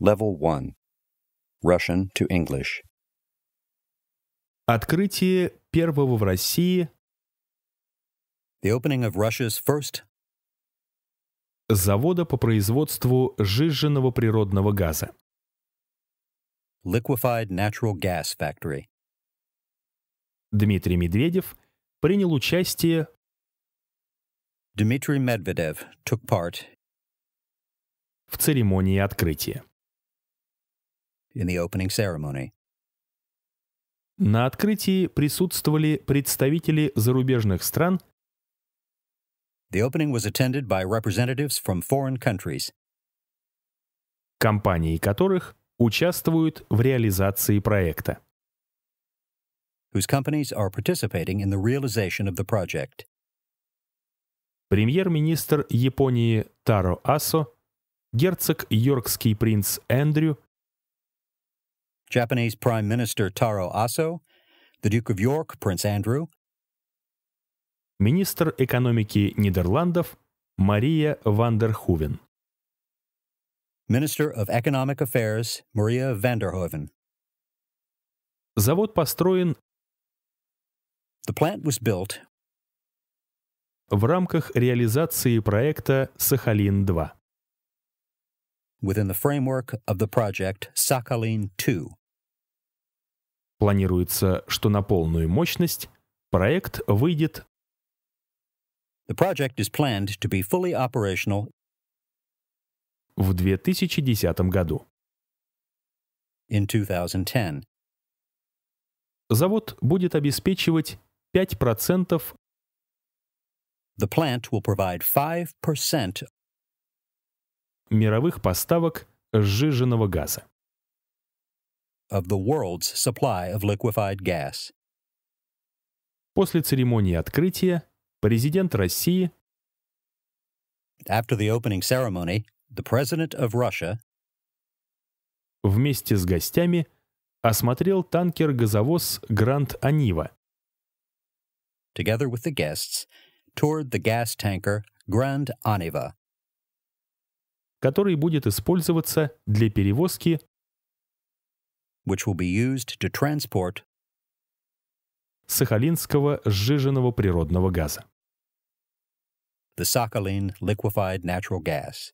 Level 1. Russian to English. Открытие первого в России. The opening of Russia's first завода по производству сжиженного природного газа. Liquefied Natural Gas Factory. Дмитрий Медведев принял участие Дмитрий Медведев took part в церемонии открытия in the opening ceremony. На открытии присутствовали представители зарубежных стран. The opening was attended by representatives from foreign countries. Компании которых участвуют в реализации проекта. Whose companies are participating in the realization of the project. Премьер-министр Японии Таро Асо, герцог Йоркский принц Эндрю Japanese Prime Minister Taro Aso, the Duke of York, Prince Andrew, министр экономики Нидерландов Мария Вандерхувен. Minister of Economic Affairs Maria Vanderhoeven. Завод построен The plant was built в рамках реализации проекта Сахалин-2. Within the framework of the project Sakhalin 2. Планируется, что на полную мощность проект выйдет The project is planned to be fully operational в 2010 году. In 2010. Завод будет обеспечивать 5% The plant will provide 5% мировых поставок сжиженного газа of the world's supply of liquefied gas. После церемонии открытия президент России After the opening ceremony, the president of Russia вместе с гостями осмотрел танкер-газовоз Гранд Анива. Together with the guests, toured the gas tanker Grand Aniva, который будет использоваться для перевозки which will be used to transport сахалинского сжиженного природного газа. The Sakhalin liquefied natural gas